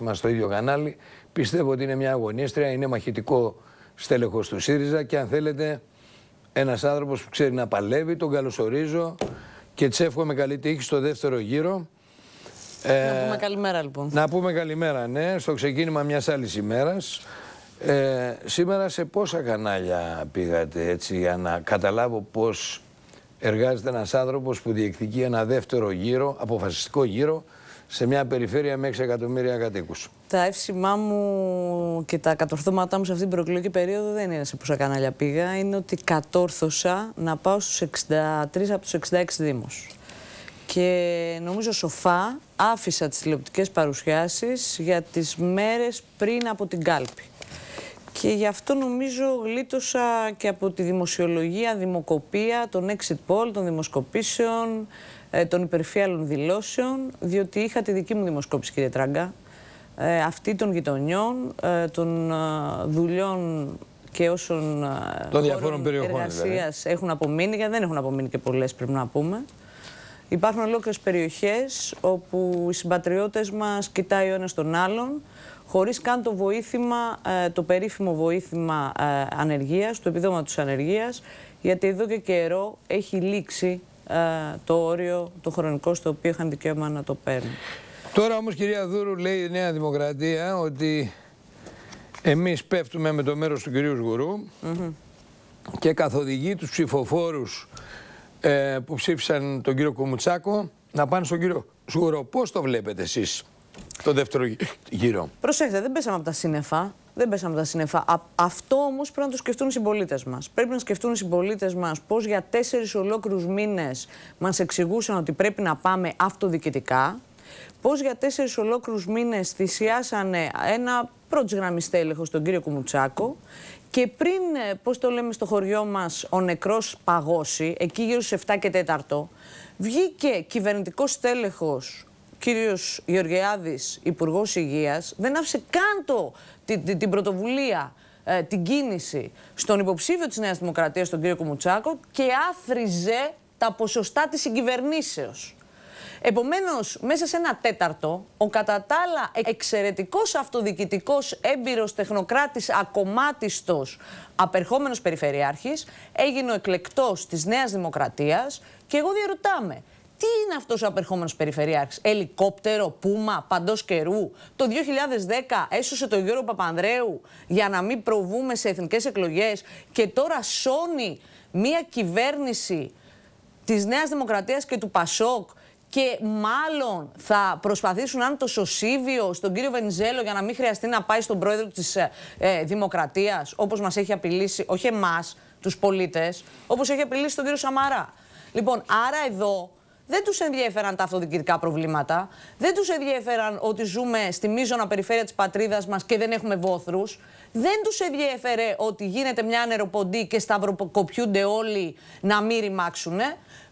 Είμαστε στο ίδιο κανάλι. Πιστεύω ότι είναι μια αγωνίστρια, είναι μαχητικό στέλεχος του ΣΥΡΙΖΑ και αν θέλετε, ένας άνθρωπος που ξέρει να παλεύει, τον καλωσορίζω και τη εύχομαι καλή τύχη στο δεύτερο γύρο. Να ε, πούμε καλημέρα λοιπόν. Να πούμε καλημέρα, ναι, στο ξεκίνημα μιας άλλης ημέρας. Ε, σήμερα σε πόσα κανάλια πήγατε έτσι για να καταλάβω πώς εργάζεται ένας άνθρωπος που διεκδικεί ένα δεύτερο γύρο, αποφασιστικό γύρο σε μια περιφέρεια με 6 εκατομμύρια κατοίκους. Τα εύσημά μου και τα κατορθώματά μου σε αυτήν την προεκλογική περίοδο δεν είναι σε πόσα κανάλια πήγα. Είναι ότι κατόρθωσα να πάω στους 63 από τους 66 Δήμους. Και νομίζω σοφά άφησα τις τηλεοπτικές παρουσιάσεις για τις μέρες πριν από την κάλπη. Και γι' αυτό νομίζω γλίτωσα και από τη δημοσιολογία, δημοκοπία, των exit poll, των δημοσκοπήσεων, ε, των υπερφύαλων δηλώσεων, διότι είχα τη δική μου δημοσκόπηση, κύριε Τράγκα, ε, αυτή των γειτονιών, ε, των δουλειών και όσων των διαφόρων περιοχών δηλαδή. εργασίας δηλαδή. έχουν απομείνει, γιατί δεν έχουν απομείνει και πολλές πρέπει να πούμε. Υπάρχουν ολόκληρες περιοχές όπου οι συμπατριώτες μας κοιτάει ο ένας τον άλλον χωρίς καν το βοήθημα, το περίφημο βοήθημα ανεργίας, του επιδόματος ανεργίας, γιατί εδώ και καιρό έχει λήξει ε, το όριο, το χρονικό στο οποίο είχαν δικαίωμα να το παίρνουν. Τώρα όμως κυρία Δούρου λέει η Νέα Δημοκρατία ότι εμείς πέφτουμε με το μέρος του κυρίου Σγουρού και καθοδηγεί τους ψηφοφόρους ε, που ψήφισαν τον κύριο Κουμουτσάκο να πάνε στον κύριο Σγουρό. Πώς το βλέπετε εσείς το δεύτερο γύρο. Προσέξτε, δεν πέσαμε από τα σύννεφα. Δεν πέσαμε τα σύννεφα. Α, αυτό όμως πρέπει να το σκεφτούν οι συμπολίτες μας. Πρέπει να σκεφτούν οι συμπολίτες μας πώς για τέσσερις ολόκληρους μήνες μας εξηγούσαν ότι πρέπει να πάμε αυτοδιοικητικά. Πώς για τέσσερις ολόκληρους μήνες θυσιάσανε ένα πρώτος γραμμή στέλεχος, τον κύριο Κουμουτσάκο. Και πριν, ε, πώς το λέμε στο χωριό μας, ο νεκρός παγώσει, εκεί γύρω στις 7 και 4, βγήκε κυβερνητικός στέλεχος κύριος Γεωργιάδης, Υπουργός Υγείας, δεν άφησε καν την, πρωτοβουλία, ε, την κίνηση στον υποψήφιο της Νέας Δημοκρατίας, τον κύριο Κουμουτσάκο, και άφριζε τα ποσοστά της συγκυβερνήσεως. Επομένως, μέσα σε ένα τέταρτο, ο κατά τα άλλα εξαιρετικός αυτοδικητικός έμπειρος τεχνοκράτης ακομάτιστος απερχόμενος περιφερειάρχης έγινε ο εκλεκτός της Νέας Δημοκρατίας και εγώ διαρωτάμε, τι είναι αυτός ο απερχόμενος Περιφερειάρχης, Ελικόπτερο, Πούμα, Παντός Καιρού. Το 2010 έσωσε τον Γιώργο Παπανδρέου για να μην προβούμε σε εθνικές εκλογές. Και τώρα σώνει μια κυβέρνηση της Νέας Δημοκρατίας και του Πασόκ και μάλλον θα προσπαθήσουν να είναι το σωσίβιο στον κύριο Βενιζέλο για να μην χρειαστεί να πάει στον πρόεδρο της ε, ε, Δημοκρατίας, όπως μας έχει απειλήσει, όχι εμάς, τους πολίτες, όπως έχει απειλήσει τον κύριο Σαμαρά. Λοιπόν, άρα εδώ δεν τους ενδιαφέραν τα αυτοδιοικητικά προβλήματα. Δεν τους ενδιαφέραν ότι ζούμε στη μείζωνα περιφέρεια της πατρίδας μας και δεν έχουμε βόθρους. Δεν τους ενδιαφέρε ότι γίνεται μια νεροποντή και σταυροκοπιούνται όλοι να μην ρημάξουν.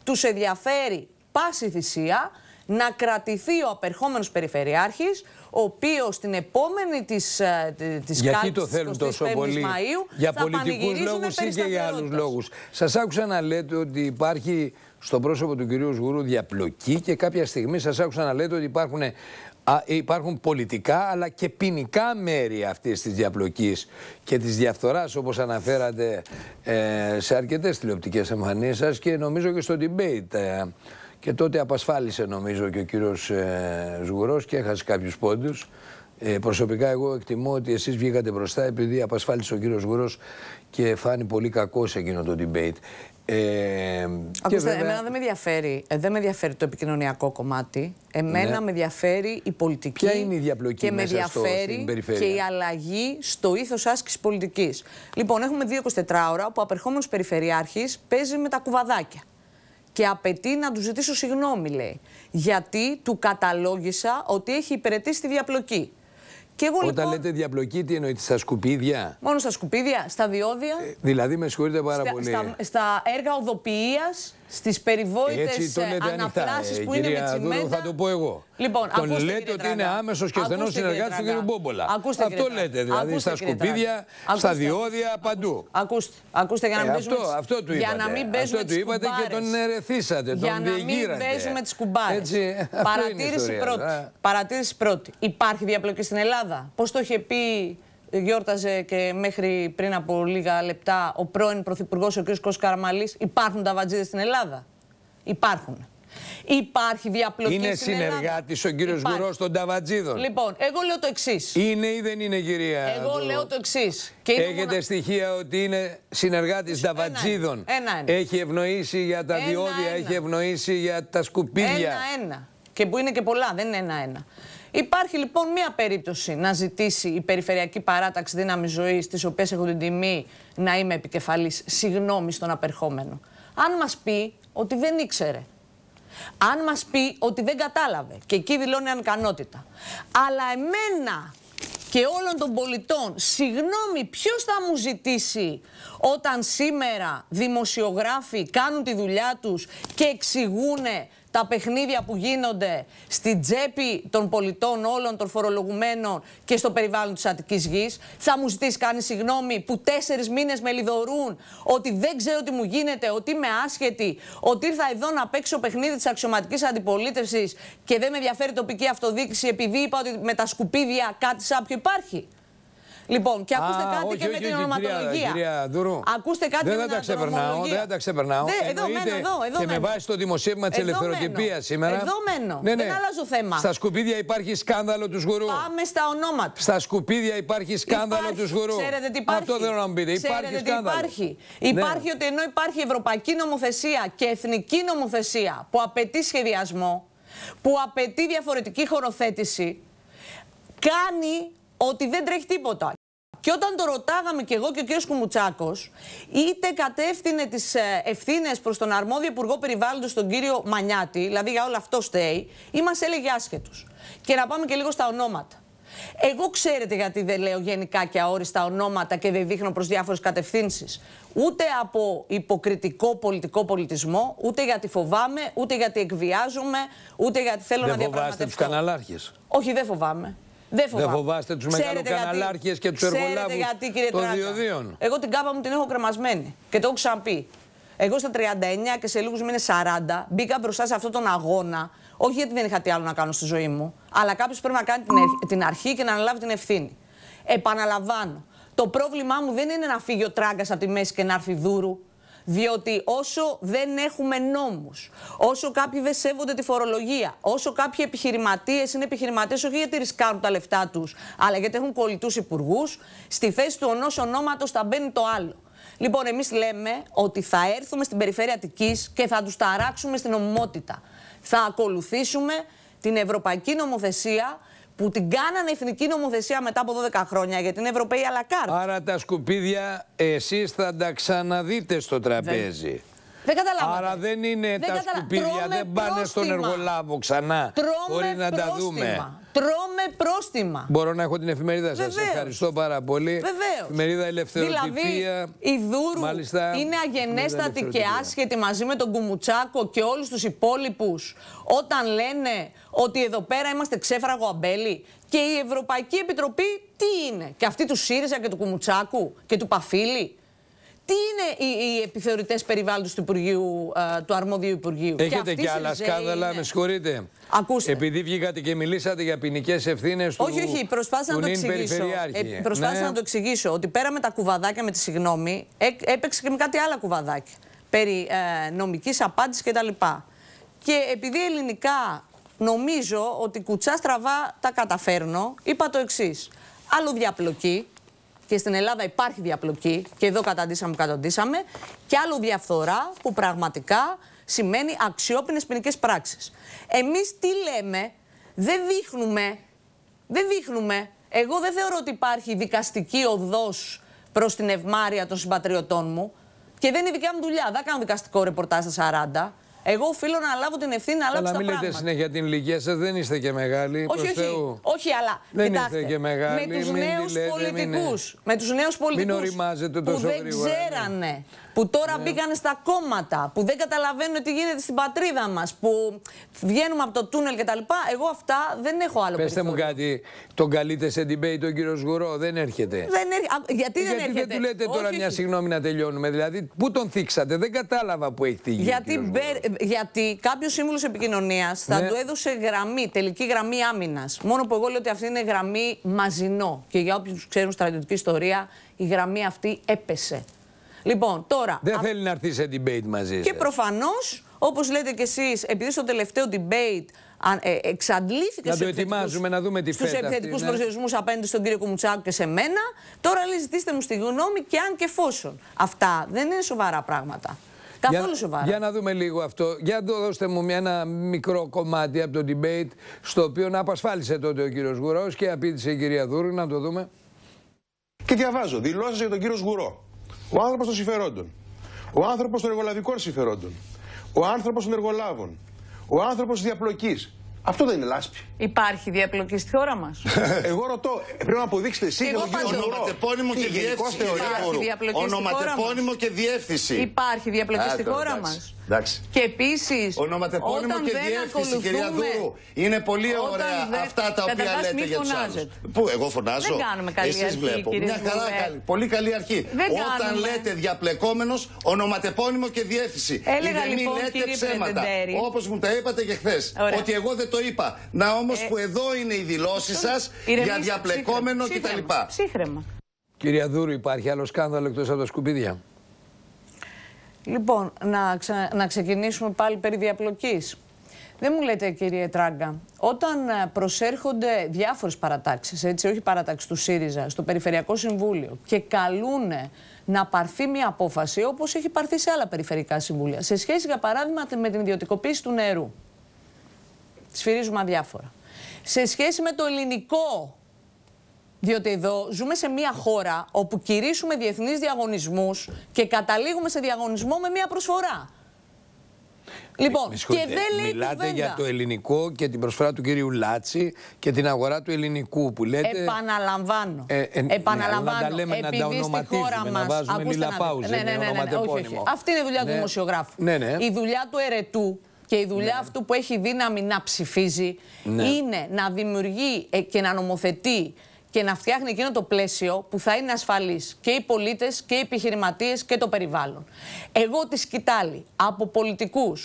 Του ενδιαφέρει πάση θυσία να κρατηθεί ο απερχόμενος περιφερειαρχή, ο οποίος την επόμενη της, ε, της Γιατί το θέλουν τόσο πολύ, Μαΐου, για πολιτικού λόγους ή και για άλλους λόγους. Σας άκουσα να λέτε ότι υπάρχει στο πρόσωπο του κυρίου Σγουρού διαπλοκή και κάποια στιγμή σας άκουσα να λέτε ότι υπάρχουν, υπάρχουν πολιτικά αλλά και ποινικά μέρη αυτής της διαπλοκής και της διαφθοράς όπως αναφέρατε ε, σε αρκετές τηλεοπτικές εμφανίσεις σας και νομίζω και στο debate ε, και τότε απασφάλισε νομίζω και ο κύριος ε, Σγουρός και έχασε κάποιους πόντους. Ε, προσωπικά εγώ εκτιμώ ότι εσείς βγήκατε μπροστά επειδή απασφάλισε ο κύριος Γουρός και φάνη πολύ κακό σε εκείνο το debate. Ε, Ακούστε, βέβαια... εμένα δεν με ενδιαφέρει ε, δεν με το επικοινωνιακό κομμάτι. Εμένα ναι. με ενδιαφέρει η πολιτική. Ποια είναι η διαπλοκή και μέσα με ενδιαφέρει στο, και η αλλαγή στο ήθος άσκησης πολιτικής. Λοιπόν, έχουμε 24 ώρα που ο απερχόμενος περιφερειάρχης παίζει με τα κουβαδάκια. Και απαιτεί να του ζητήσω συγγνώμη, λέει. Γιατί του καταλόγησα ότι έχει υπηρετήσει τη διαπλοκή. Και Όταν λοιπόν, λέτε διαπλοκή, τι εννοείται, στα σκουπίδια. Μόνο στα σκουπίδια, στα διόδια. Ε, δηλαδή, με συγχωρείτε πάρα στα, πολύ. Στα, στα έργα οδοποιίας στις περιβόητες ε, αναπλάσεις ε, που είναι με τσιμέντα. θα το πω εγώ. Λοιπόν, Τον ακούστε, λέτε ότι είναι άμεσος και στενός συνεργάτης του κ. Μπόμπολα. Ακούστε, αυτό κύριε λέτε, δηλαδή ακούστε, στα σκουπίδια, ακούστε. στα διόδια, παντού. Ακούστε, ακούστε για να μην ε, παίζουμε, αυτό, αυτό του είπατε και τον ερεθίσατε, τον Για να μην παίζουμε τις κουμπάρες. Παρατήρηση πρώτη. Ε. Παρατήρηση πρώτη. Υπάρχει διαπλοκή στην Ελλάδα. Πώς το είχε πει Γιόρταζε και μέχρι πριν από λίγα λεπτά ο πρώην Πρωθυπουργός, ο κ. Κοσκαραμαλή. Υπάρχουν τα βατζίδες στην Ελλάδα. Υπάρχουν. Υπάρχει διαπλοκή. Είναι συνεργάτης ο κύριο Γουρός των Ταβατζίδων. Λοιπόν, εγώ λέω το εξής. Είναι ή δεν είναι, κυρία. Εγώ λέω το εξής. Έχετε στοιχεία ότι είναι συνεργάτης Ταβατζίδων. Ένα, ένα. Έχει ευνοήσει για τα ένα, διόδια, έχει ευνοήσει για τα σκουπίδια. Ένα-ένα. Και που είναι και πολλά, δεν είναι ένα-ένα. Υπάρχει λοιπόν μία περίπτωση να ζητήσει η Περιφερειακή Παράταξη Δύναμη Ζωής, τη οποία έχω την τιμή να είμαι επικεφαλής, συγγνώμη στον απερχόμενο. Αν μας πει ότι δεν ήξερε. Αν μας πει ότι δεν κατάλαβε και εκεί δηλώνει ανικανότητα. Αλλά εμένα και όλων των πολιτών, συγγνώμη, ποιος θα μου ζητήσει όταν σήμερα δημοσιογράφοι κάνουν τη δουλειά τους και εξηγούν τα παιχνίδια που γίνονται στην τσέπη των πολιτών όλων των φορολογουμένων και στο περιβάλλον της Αττικής Γης. Θα μου ζητήσει κάνει συγγνώμη που τέσσερις μήνες με λιδωρούν ότι δεν ξέρω τι μου γίνεται, ότι είμαι άσχετη, ότι ήρθα εδώ να παίξω παιχνίδι της αξιωματικής αντιπολίτευσης και δεν με ενδιαφέρει τοπική αυτοδίκηση επειδή είπα ότι με τα σκουπίδια κάτι σάπιο υπάρχει. Λοιπόν, και ακούστε κάτι όχι, και όχι, με την ονοματολογία. Κυρία Δούρου, ακούστε κάτι δεν με την τα ξεπερνάω. Δεν τα ξεπερνάω. Δε, εδώ μένω, εδώ, εδώ και μένω. με βάση το δημοσίευμα της ελευθεροτυπία σήμερα. Εδώ μένω. Ναι, ναι. Δεν αλλάζω θέμα. Στα σκουπίδια υπάρχει σκάνδαλο τους γουρού. Πάμε στα ονόματα. Στα σκουπίδια υπάρχει σκάνδαλο τους γουρού. Ξέρετε τι υπάρχει. Αυτό δεν να μου πείτε. Υπάρχει σκάνδαλο. Υπάρχει. Ναι. Υπάρχει ότι ενώ υπάρχει ευρωπαϊκή νομοθεσία και εθνική νομοθεσία που απαιτεί σχεδιασμό, που απαιτεί διαφορετική χωροθέτηση, κάνει ότι δεν τρέχει τίποτα. Και όταν το ρωτάγαμε και εγώ και ο κ. Κουμουτσάκος, είτε κατεύθυνε τις ε, ευθύνες προς τον αρμόδιο Υπουργό Περιβάλλοντος, τον κύριο Μανιάτη, δηλαδή για όλο αυτό στέει, ή μας έλεγε άσχετους. Και να πάμε και λίγο στα ονόματα. Εγώ ξέρετε γιατί δεν λέω γενικά και αόριστα ονόματα και δεν δείχνω προς διάφορες κατευθύνσεις. Ούτε από υποκριτικό πολιτικό πολιτισμό, ούτε γιατί φοβάμαι, ούτε γιατί εκβιάζομαι, ούτε γιατί θέλω δεν να διαπραγματευτώ. Δεν φοβάστε τους καναλάρχες. Όχι, δεν φοβάμαι. Δεν Δεν φοβάστε τους μεγαλοκαναλάρχε και τους εργολάβου των διοδίων. Εγώ την κάπα μου την έχω κρεμασμένη και το έχω ξαναπεί. Εγώ στα 39 και σε λίγους μήνες 40 μπήκα μπροστά σε αυτόν τον αγώνα. Όχι γιατί δεν είχα τι άλλο να κάνω στη ζωή μου, αλλά κάποιος πρέπει να κάνει την αρχή και να αναλάβει την ευθύνη. Επαναλαμβάνω. Το πρόβλημά μου δεν είναι να φύγει ο τράγκας από τη μέση και να έρθει δούρου. Διότι όσο δεν έχουμε νόμους, όσο κάποιοι δεν σέβονται τη φορολογία, όσο κάποιοι επιχειρηματίες είναι επιχειρηματίες όχι γιατί ρισκάρουν τα λεφτά τους, αλλά γιατί έχουν κολλητούς υπουργούς, στη θέση του ενός ονόματος θα μπαίνει το άλλο. Λοιπόν, εμείς λέμε ότι θα έρθουμε στην περιφέρεια Αττικής και θα τους ταράξουμε στην ομιμότητα. Θα ακολουθήσουμε την ευρωπαϊκή νομοθεσία που την κάνανε εθνική νομοθεσία μετά από 12 χρόνια για την Ευρωπαϊκή Αλακάρτ. Άρα τα σκουπίδια εσείς θα τα ξαναδείτε στο τραπέζι. Δεν καταλάβατε. Άρα δεν είναι δεν τα καταλα... σκουπίδια, δεν πάνε πρόστιμα. στον εργολάβο ξανά. Τρώμε Μπορεί να πρόστιμα. τα δούμε. Τρώμε πρόστιμα. Μπορώ να έχω την εφημερίδα σας. Ευχαριστώ πάρα πολύ. Βεβαίως. Εφημερίδα Ελευθεροτυπία. Δηλαδή, η Δούρου Μάλιστα, είναι αγενέστατη και άσχετη μαζί με τον Κουμουτσάκο και όλους τους υπόλοιπους όταν λένε ότι εδώ πέρα είμαστε ξέφραγο αμπέλι. Και η Ευρωπαϊκή Επιτροπή τι είναι, και αυτή του ΣΥΡΙΖΑ και του Κουμουτσάκου και του Παφίλη. Τι είναι οι, οι επιθεωρητές περιβάλλοντος του, Υπουργείου, του αρμόδιου Υπουργείου. Έχετε και, και άλλα σκάνδαλα, με συγχωρείτε. Ακούστε. Επειδή βγήκατε και μιλήσατε για ποινικές ευθύνες του. Όχι, όχι, προσπάθησα να το εξηγήσω. Ε, προσπάθησα ναι. να το εξηγήσω ότι πέρα με τα κουβαδάκια, με τη συγγνώμη, έπαιξε και με κάτι άλλα κουβαδάκια. Περί ε, νομικής απάντησης κτλ. Και επειδή ελληνικά νομίζω ότι κουτσά στραβά τα καταφέρνω, είπα το εξής. Άλλο διαπλοκή, και στην Ελλάδα υπάρχει διαπλοκή και εδώ καταντήσαμε που καταντήσαμε και άλλο διαφθορά που πραγματικά σημαίνει αξιόπινες ποινικές πράξεις. Εμείς τι λέμε, δεν δείχνουμε, δεν δείχνουμε. Εγώ δεν θεωρώ ότι υπάρχει δικαστική οδός προς την ευμάρεια των συμπατριωτών μου και δεν είναι δικιά μου δουλειά, δεν κάνω δικαστικό ρεπορτάζ στα 40. Εγώ οφείλω να λάβω την ευθύνη να αλλάξω τα πράγματα. Αλλά μην λέτε συνέχεια την ηλικία σας, δεν είστε και μεγάλοι. Όχι, όχι, όχι, αλλά. Δεν κοιτάξτε, είστε και μεγάλοι. Με τους νέου πολιτικού. Με τους νέους πολιτικού. Μην οριμάζετε τόσο που δεν γρήγορα. Δεν ναι. ξέρανε που τώρα ναι. μπήκαν στα κόμματα, που δεν καταλαβαίνουν τι γίνεται στην πατρίδα μας, που βγαίνουμε από το τούνελ κτλ. Εγώ αυτά δεν έχω άλλο Πετε μου κάτι, τον καλείτε σε debate τον κύριο Σγουρό, δεν έρχεται. Δεν έρχεται. Γιατί, δεν έρχεται. Γιατί δεν του λέτε τώρα μια συγγνώμη να τελειώνουμε. Δηλαδή, πού τον θίξατε, δεν κατάλαβα που έχει θίγει. τη γιατι μπε, γιατί κάποιος σύμβουλος επικοινωνίας θα ναι. του έδωσε γραμμή, τελική γραμμή άμυνας. Μόνο που εγώ λέω ότι αυτή είναι γραμμή μαζινό. Και για όποιους ξέρουν στρατιωτική ιστορία, η γραμμή αυτή έπεσε. Λοιπόν, τώρα. Δεν α... θέλει να έρθει σε debate μαζί σα. Και προφανώς, όπως λέτε κι εσείς, επειδή στο τελευταίο debate ε, εξαντλήθηκε στου επιθετικού να δούμε τι στους επιθετικού ναι. προσδιορισμούς απέναντι στον κύριο Κουμουτσάκου και σε μένα. Τώρα λέει ζητήστε μου στη γνώμη και αν και φόσον. Αυτά δεν είναι σοβαρά πράγματα. Καθόλου σοβαρά. Για να δούμε λίγο αυτό. Για το δώστε μου μια, ένα μικρό κομμάτι από το debate στο οποίο να απασφάλισε τότε ο κύριος Γουρός και απίτησε η κυρία Δούρου να το δούμε. Και διαβάζω δηλώσεις για τον κύριο Γουρό. Ο άνθρωπος των συμφερόντων. Ο άνθρωπος των εργολαβικών συμφερόντων. Ο άνθρωπος των εργολάβων. Ο άνθρωπος διαπλοκής. Αυτό δεν είναι λάσπη. Υπάρχει διαπλοκή στη χώρα μας. Εγώ ρωτώ, πρέπει να αποδείξετε εσύ και Ονοματεπώνυμο και διεύθυνση. Ονοματεπώνυμο και διεύθυνση. Υπάρχει διαπλοκή στη χώρα μας. Εντάξει. Και επίσης. Ονοματεπώνυμο και διεύθυνση, κυρία Δούρου. Είναι πολύ ωραία δε... αυτά τα οποία λέτε για τους άλλους. Πού, εγώ φωνάζω. Δεν Εσείς βλέπω. Μια χαρά, καλή, πολύ καλή αρχή. Όταν κάνουμε. λέτε διαπλεκόμενος, ονοματεπώνυμο και διεύθυνση. Έλεγα λοιπόν, μην λέτε ψέματα. Όπως μου τα είπατε και χθες. Ότι εγώ δεν το είπα. Να όμως ε, που εδώ είναι οι δηλώσεις σας για διαπλεκόμενο κτλ. Ψύχρεμα. Κυρία Δούρου, υπάρχει άλλο σκάνδαλο εκτός από τα σκουπίδια. Λοιπόν, να, ξεκινήσουμε πάλι περί διαπλοκής. Δεν μου λέτε κύριε Τράγκα, όταν ε, προσέρχονται διάφορες παρατάξεις, έτσι, όχι παρατάξεις του ΣΥΡΙΖΑ, στο Περιφερειακό Συμβούλιο και καλούνε να πάρθει μια απόφαση όπως έχει πάρθει σε άλλα περιφερειακά συμβούλια, σε σχέση για παράδειγμα με την ιδιωτικοποίηση του νερού, σφυρίζουμε αδιάφορα, σε σχέση με το ελληνικό διότι εδώ ζούμε σε μια χώρα όπου κηρύσουμε διεθνείς διαγωνισμούς και καταλήγουμε σε διαγωνισμό με μια προσφορά. Λοιπόν, και δεν λέει Μιλάτε για το ελληνικό και την προσφορά του κύριου Λάτσι και την αγορά του ελληνικού που λέτε. Επαναλαμβάνω. Ε, ε, επαναλαμβάνω. να τα λέμε να τα ονοματίζουμε, μας, να βάζουμε λιλαπάουζε, ναι, ναι, ναι, Αυτή είναι η δουλειά του δημοσιογράφου. Η δουλειά του ερετού και η δουλειά ναι. αυτού που έχει δύναμη να ψηφίζει είναι να δημιουργεί και να νομοθετεί και να φτιάχνει εκείνο το πλαίσιο που θα είναι ασφαλής και οι πολίτες και οι επιχειρηματίες και το περιβάλλον. Εγώ τη σκητάλη από πολιτικούς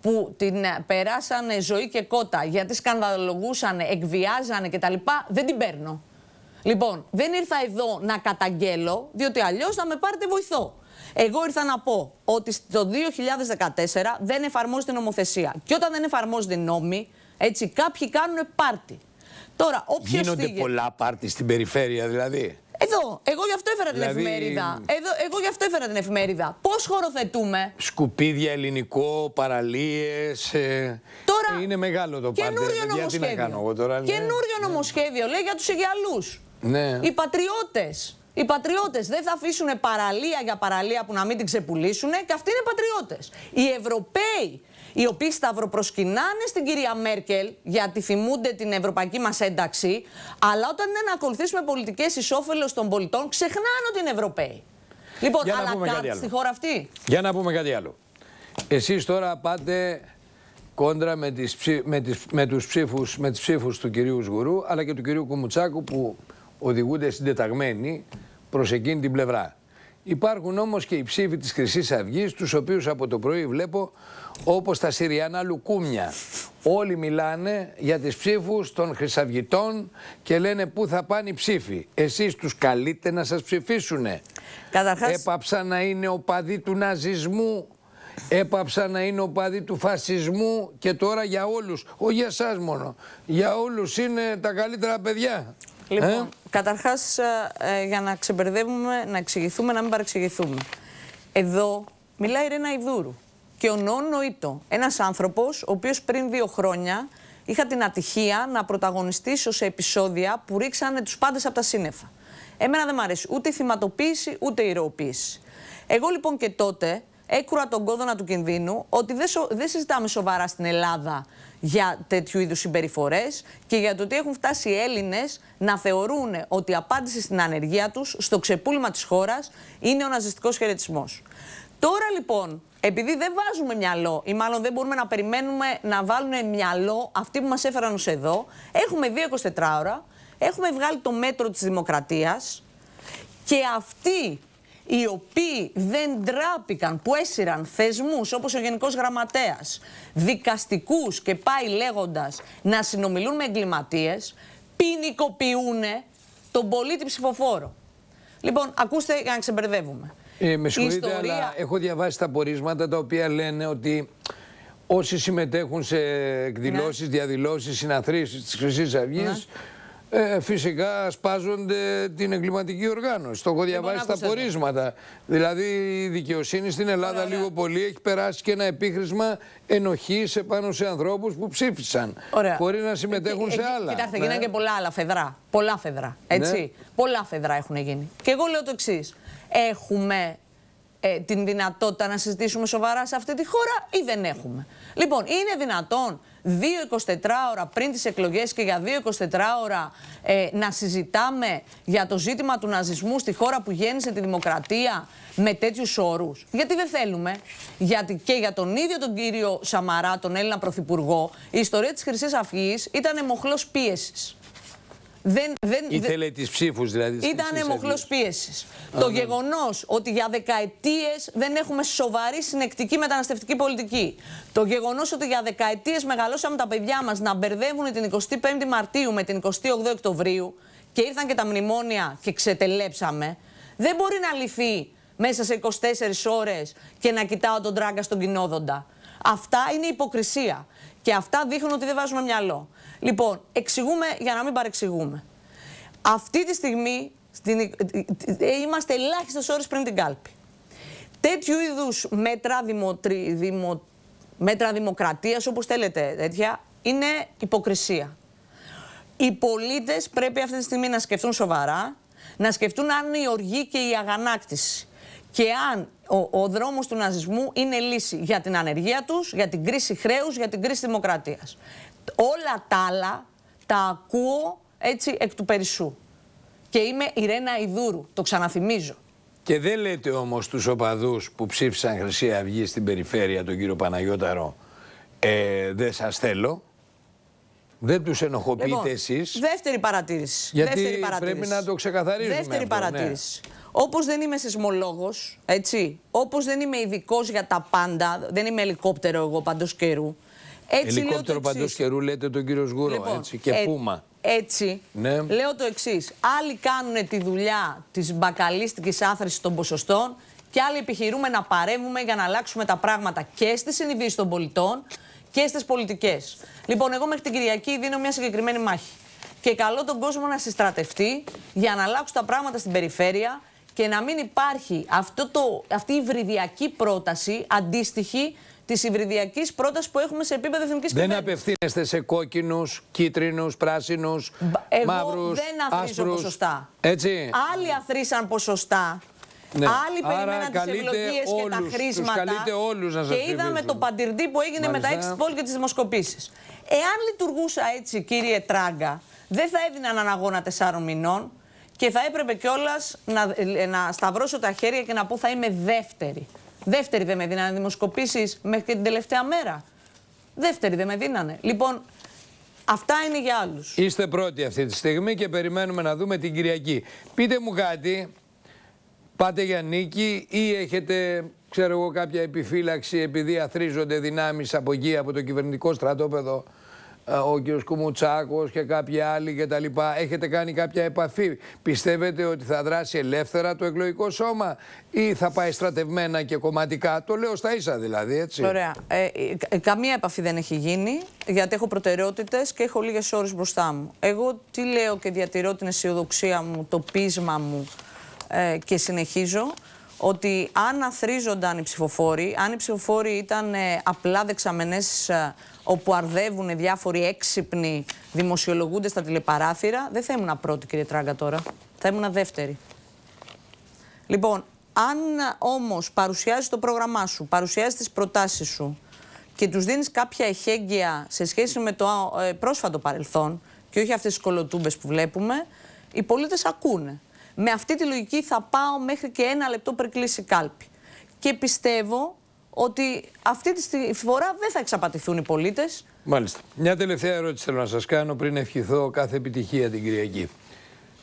που την ε, περάσανε ζωή και κότα γιατί σκανδαλογούσαν, εκβιάζανε κτλ. δεν την παίρνω. Λοιπόν, δεν ήρθα εδώ να καταγγέλω, διότι αλλιώς θα με πάρετε βοηθό. Εγώ ήρθα να πω ότι το 2014 δεν εφαρμόζεται νομοθεσία. Και όταν δεν εφαρμόζεται νόμοι, έτσι κάποιοι κάνουν πάρτι. Τώρα, Γίνονται πολλά πάρτι στην περιφέρεια δηλαδή. Εδώ, εγώ γι' αυτό έφερα την δηλαδή- εφημερίδα. Εδώ, εγώ γι' αυτό έφερα την εφημερίδα. Πώς χωροθετούμε. Σκουπίδια ελληνικό, παραλίες. Ε... Είναι μεγάλο το πάρτι. Καινούριο νομοσχέδιο. κάνω εγώ τώρα, ναι. καινούριο ναι. νομοσχέδιο, λέει για τους Αιγιαλούς. Ναι. Οι πατριώτες. Οι πατριώτες δεν θα αφήσουν παραλία για παραλία που να μην την ξεπουλήσουν και αυτοί είναι πατριώτες. Οι Ευρωπαίοι οι οποίοι σταυροπροσκυνάνε στην κυρία Μέρκελ γιατί θυμούνται την ευρωπαϊκή μας ένταξη, αλλά όταν είναι να ακολουθήσουμε πολιτικέ ισόφελε των πολιτών, ξεχνάνε ότι είναι Ευρωπαίοι. Λοιπόν, αλλά κάτι στη χώρα αυτή. Για να πούμε κάτι άλλο. Εσείς τώρα πάτε κόντρα με, τις, με, τις... με, τους ψήφους, με τις ψήφους του κυρίου Σγουρού αλλά και του κυρίου Κουμουτσάκου που οδηγούνται συντεταγμένοι προς εκείνη την πλευρά. Υπάρχουν όμως και οι ψήφοι της Χρυσής Αυγής, τους οποίους από το πρωί βλέπω όπως τα Συριανά λουκούμια. Όλοι μιλάνε για τις ψήφους των Χρυσαυγητών και λένε πού θα πάνε οι ψήφοι. Εσείς τους καλείτε να σας ψηφίσουνε. Καταρχάς... Έπαψα να είναι οπαδοί του ναζισμού, έπαψα να είναι οπαδοί του φασισμού και τώρα για όλους. Όχι για εσάς μόνο. Για όλους είναι τα καλύτερα παιδιά. Λοιπόν, ε? καταρχάς, ε, ε, για να ξεμπερδεύουμε, να εξηγηθούμε, να μην παρεξηγηθούμε. Εδώ μιλάει η Ρένα Ιδούρου και ο Νόν Νοήτο, ένας άνθρωπος, ο οποίος πριν δύο χρόνια είχα την ατυχία να πρωταγωνιστήσω σε επεισόδια που ρίξανε τους πάντες από τα σύννεφα. Εμένα δεν μ' αρέσει ούτε η θυματοποίηση ούτε η ηρωοποίηση. Εγώ λοιπόν και τότε έκουρα τον κόδωνα του κινδύνου ότι δεν, σο... δεν συζητάμε σοβαρά στην Ελλάδα για τέτοιου είδους συμπεριφορές και για το ότι έχουν φτάσει οι Έλληνες να θεωρούν ότι η απάντηση στην ανεργία τους στο ξεπούλημα της χώρας είναι ο ναζιστικός χαιρετισμός. Τώρα λοιπόν, επειδή δεν βάζουμε μυαλό, ή μάλλον δεν μπορούμε να περιμένουμε να βάλουν μυαλό αυτοί που μας έφεραν ως εδώ, έχουμε 24 ώρα, έχουμε βγάλει το μέτρο της δημοκρατίας και αυτοί οι οποίοι δεν τράπηκαν που έσυραν θεσμούς όπως ο Γενικός Γραμματέας, δικαστικούς και πάει λέγοντας να συνομιλούν με εγκληματίες, ποινικοποιούν τον πολίτη ψηφοφόρο. Λοιπόν, ακούστε για να ξεμπερδεύουμε. Ε, με συγχωρείτε, αλλά έχω διαβάσει τα πορίσματα τα οποία λένε ότι όσοι συμμετέχουν σε εκδηλώσεις, ναι. διαδηλώσεις, συναθρήσεις της Χρυσής Αυγής... Ναι. Ε, φυσικά σπάζονται την εγκληματική οργάνωση. Το έχω ε, διαβάσει στα πορίσματα. Δηλαδή η δικαιοσύνη στην Ελλάδα λίγο πολύ έχει περάσει και ένα επίχρησμα ενοχής επάνω σε ανθρώπους που ψήφισαν. Ωραία. να συμμετέχουν ε, σε άλλα. Κοιτάξτε, ναι. γίνανε και πολλά άλλα φεδρά. Πολλά φεδρά. Ναι. Έτσι. Πολλά φεδρά έχουν γίνει. Και εγώ λέω το εξής. Έχουμε την δυνατότητα να συζητήσουμε σοβαρά σε αυτή τη χώρα ή δεν έχουμε. Λοιπόν, είναι δυνατόν 2-24 ώρα πριν τις εκλογές και για 2-24 ώρα ε, να συζητάμε για το ζήτημα του ναζισμού στη χώρα που γέννησε τη δημοκρατία με τέτοιους όρους. Γιατί δεν θέλουμε. Γιατί και για τον ίδιο τον κύριο Σαμαρά, τον Έλληνα Πρωθυπουργό, η ιστορία της χρυσής Αυγής ήταν μοχλός πίεσης. Δεν, δεν, Ήθελε τις ψήφους δηλαδή. Ήταν μοχλό πίεση. Το ναι. γεγονός ότι για δεκαετίες δεν έχουμε σοβαρή συνεκτική μεταναστευτική πολιτική. Το γεγονός ότι για δεκαετίες μεγαλώσαμε τα παιδιά μας να μπερδεύουν την 25η Μαρτίου με την 28η Οκτωβρίου και ήρθαν και τα μνημόνια και ξετελέψαμε. Δεν μπορεί να λυθεί μέσα σε 24 ώρες και να κοιτάω τον τράγκα στον κοινόδοντα. Αυτά είναι υποκρισία. Και αυτά δείχνουν ότι δεν βάζουμε μυαλό. Λοιπόν, εξηγούμε για να μην παρεξηγούμε. Αυτή τη στιγμή στην, ε, ε, ε, είμαστε ελάχιστες ώρες πριν την κάλπη. Τέτοιου είδους μέτρα, δημοτρι, δημο, μέτρα δημοκρατίας, όπως θέλετε τέτοια, είναι υποκρισία. Οι πολίτες πρέπει αυτή τη στιγμή να σκεφτούν σοβαρά, να σκεφτούν αν η οργή και η αγανάκτηση και αν ο, ο δρόμος του ναζισμού είναι λύση για την ανεργία τους, για την κρίση χρέους, για την κρίση δημοκρατίας. Όλα τα άλλα τα ακούω έτσι εκ του περισσού. Και είμαι η Ρένα Ιδούρου, το ξαναθυμίζω. Και δεν λέτε όμως τους οπαδούς που ψήφισαν Χρυσή Αυγή στην περιφέρεια τον κύριο Παναγιώταρο ε, δεν σας θέλω. Δεν τους ενοχοποιείτε λοιπόν, Δεύτερη παρατήρηση. Γιατί πρέπει να το ξεκαθαρίσουμε. Δεύτερη ναι. παρατήρηση. Όπως δεν είμαι σεισμολόγος, έτσι. Όπως δεν είμαι ειδικός για τα πάντα. Δεν είμαι ελικόπτερο εγώ παντός καιρού. Έτσι ελικόπτερο παντός καιρού λέτε τον κύριο Σγούρο. Λοιπόν, έτσι, και ε, πούμα. Έτσι. Ναι. Λέω το εξής. Άλλοι κάνουν τη δουλειά της μπακαλίστικης άθρησης των ποσοστών και άλλοι επιχειρούμε να παρέμβουμε για να αλλάξουμε τα πράγματα και στις συνειδήσεις των πολιτών και στις πολιτικές. Λοιπόν, εγώ μέχρι την Κυριακή δίνω μια συγκεκριμένη μάχη. Και καλώ τον κόσμο να συστρατευτεί για να αλλάξουν τα πράγματα στην περιφέρεια και να μην υπάρχει αυτό το, αυτή η υβριδιακή πρόταση αντίστοιχη της υβριδιακής πρότασης που έχουμε σε επίπεδο εθνικής κυβέρνηση. Δεν απευθύνεστε σε κόκκινους, κίτρινους, πράσινους, μαύρους. Δεν αθρίζω ποσοστά. Έτσι. Άλλοι αθρίσαν ποσοστά. Ναι. Άλλοι περιμέναν τις ευλογίες και τα χρήσματα. όλους σας και είδαμε το παντυρντή που έγινε Μάλιστα. με τα έξι πόλη και τι δημοσκοπήσεις. Εάν λειτουργούσα έτσι, κύριε Τράγκα, δεν θα έδιναν αναγώνα τεσσάρων μηνών. Και θα έπρεπε κιόλας να, ε, να σταυρώσω τα χέρια και να πω θα είμαι δεύτερη. Δεύτερη δεν με δίνανε δημοσκοπήσεις μέχρι και την τελευταία μέρα. Δεύτερη δεν με δίνανε. Λοιπόν, αυτά είναι για άλλους. Είστε πρώτοι αυτή τη στιγμή και περιμένουμε να δούμε την Κυριακή. Πείτε μου κάτι, πάτε για νίκη ή έχετε ξέρω εγώ κάποια επιφύλαξη επειδή αθρίζονται δυνάμεις από εκεί από το κυβερνητικό στρατόπεδο ε, ο κ. Κουμουτσάκος και κάποιοι άλλοι κτλ. Έχετε κάνει κάποια επαφή. Πιστεύετε ότι θα δράσει ελεύθερα το εκλογικό σώμα ή θα πάει στρατευμένα και κομματικά. Το λέω στα ίσα δηλαδή, έτσι. Ωραία. Ε, ε καμία επαφή δεν έχει γίνει, γιατί έχω προτεραιότητες και έχω λίγες ώρες μπροστά μου. Εγώ τι λέω και διατηρώ την αισιοδοξία μου, το πείσμα μου ε, και συνεχίζω ότι αν αθρίζονταν οι ψηφοφόροι, αν οι ψηφοφόροι ήταν ε, απλά δεξαμενές όπου αρδεύουν διάφοροι έξυπνοι δημοσιολογούνται στα τηλεπαράθυρα, δεν θα ήμουν πρώτη, κύριε Τράγκα, τώρα. Θα ήμουν δεύτερη. Λοιπόν, αν όμως παρουσιάζεις το πρόγραμμά σου, παρουσιάζεις τις προτάσεις σου και τους δίνεις κάποια εχέγγυα σε σχέση με το ε, πρόσφατο παρελθόν και όχι αυτές τις κολοτούμπες που βλέπουμε, οι πολίτες ακούνε. Με αυτή τη λογική θα πάω μέχρι και ένα λεπτό πριν κλείσει κάλπη. Και πιστεύω ότι αυτή τη φορά δεν θα εξαπατηθούν οι πολίτες. Μάλιστα. Μια τελευταία ερώτηση θέλω να σας κάνω πριν ευχηθώ κάθε επιτυχία την Κυριακή.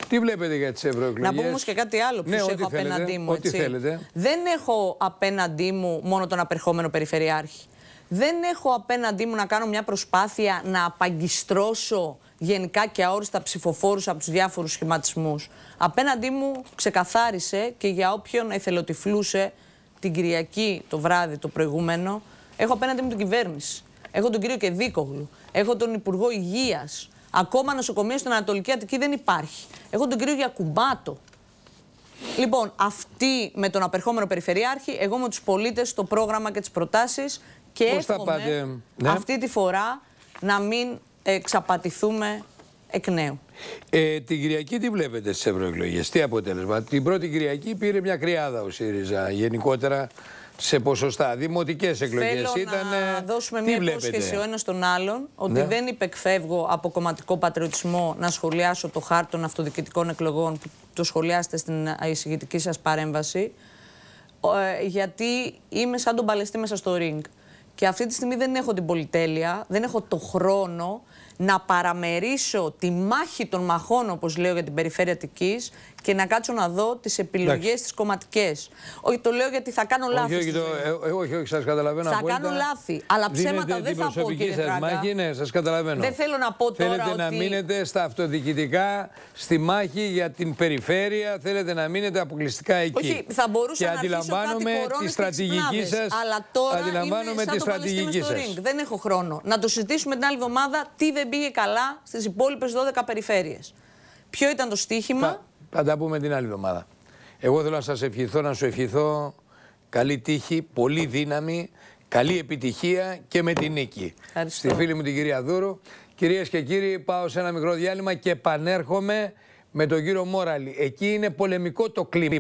Τι βλέπετε για τις ευρωεκλογές. Να πω όμως και κάτι άλλο που ναι, έχω απέναντί μου. Ό,τι θέλετε. Δεν έχω απέναντί μου μόνο τον απερχόμενο Περιφερειάρχη. Δεν έχω απέναντί μου να κάνω μια προσπάθεια να απαγκιστρώσω γενικά και αόριστα ψηφοφόρους από τους διάφορους σχηματισμούς. Απέναντί μου ξεκαθάρισε και για όποιον εθελοτυφλούσε την Κυριακή το βράδυ το προηγούμενο, έχω απέναντι μου την κυβέρνηση. Έχω τον κύριο Κεδίκογλου. Έχω τον Υπουργό Υγείας. Ακόμα νοσοκομείο στην Ανατολική Αττική δεν υπάρχει. Έχω τον κύριο Γιακουμπάτο. Λοιπόν, αυτή με τον απερχόμενο Περιφερειάρχη, εγώ με τους πολίτες, το πρόγραμμα και τις προτάσεις. Και εύχομαι ναι. αυτή τη φορά να μην εξαπατηθούμε εκ νέου. Ε, την Κυριακή τι βλέπετε στις ευρωεκλογές, τι αποτέλεσμα. Την πρώτη Κυριακή πήρε μια κρυάδα ο ΣΥΡΙΖΑ γενικότερα σε ποσοστά. Δημοτικές εκλογές ήταν. Να δώσουμε μια υπόσχεση ο ένας τον άλλον ότι ναι. δεν υπεκφεύγω από κομματικό πατριωτισμό να σχολιάσω το χάρτη των αυτοδιοικητικών εκλογών που το σχολιάσετε στην εισηγητική σας παρέμβαση. Ε, γιατί είμαι σαν τον Παλαιστή μέσα στο ring. Και αυτή τη στιγμή δεν έχω την πολυτέλεια, δεν έχω το χρόνο να παραμερίσω τη μάχη των μαχών, όπως λέω, για την περιφέρεια Αττικής και να κάτσω να δω τις επιλογές τις κομματικές. Όχι, το λέω γιατί θα κάνω λάθη. Δηλαδή. Ε, ε, όχι, όχι, όχι, όχι σας καταλαβαίνω. Θα κάνω λάθη. Αλλά ψέματα δεν θα πω, κύριε σας μάχη, ναι, σας καταλαβαίνω. Δεν θέλω να πω τώρα Θέλετε ότι... να μείνετε στα αυτοδιοικητικά, στη μάχη για την περιφέρεια, θέλετε να μείνετε αποκλειστικά εκεί. Όχι, θα μπορούσα και να αντιλαμβάνομαι τη στρατηγική σας. Αλλά τώρα αντιλαμβάνομαι τη στρατηγική σας. Δεν έχω χρόνο. Να το συζητήσουμε την άλλη εβδομάδα τι δεν πήγε καλά στις υπόλοιπες 12 περιφέρειες. Ποιο ήταν το στίχημα θα τα πούμε την άλλη εβδομάδα. Εγώ θέλω να σας ευχηθώ, να σου ευχηθώ καλή τύχη, πολύ δύναμη, καλή επιτυχία και με την νίκη. Ευχαριστώ. Στη φίλη μου την κυρία Δούρου. Κυρίες και κύριοι, πάω σε ένα μικρό διάλειμμα και επανέρχομαι με τον κύριο Μόραλη. Εκεί είναι πολεμικό το κλίμα.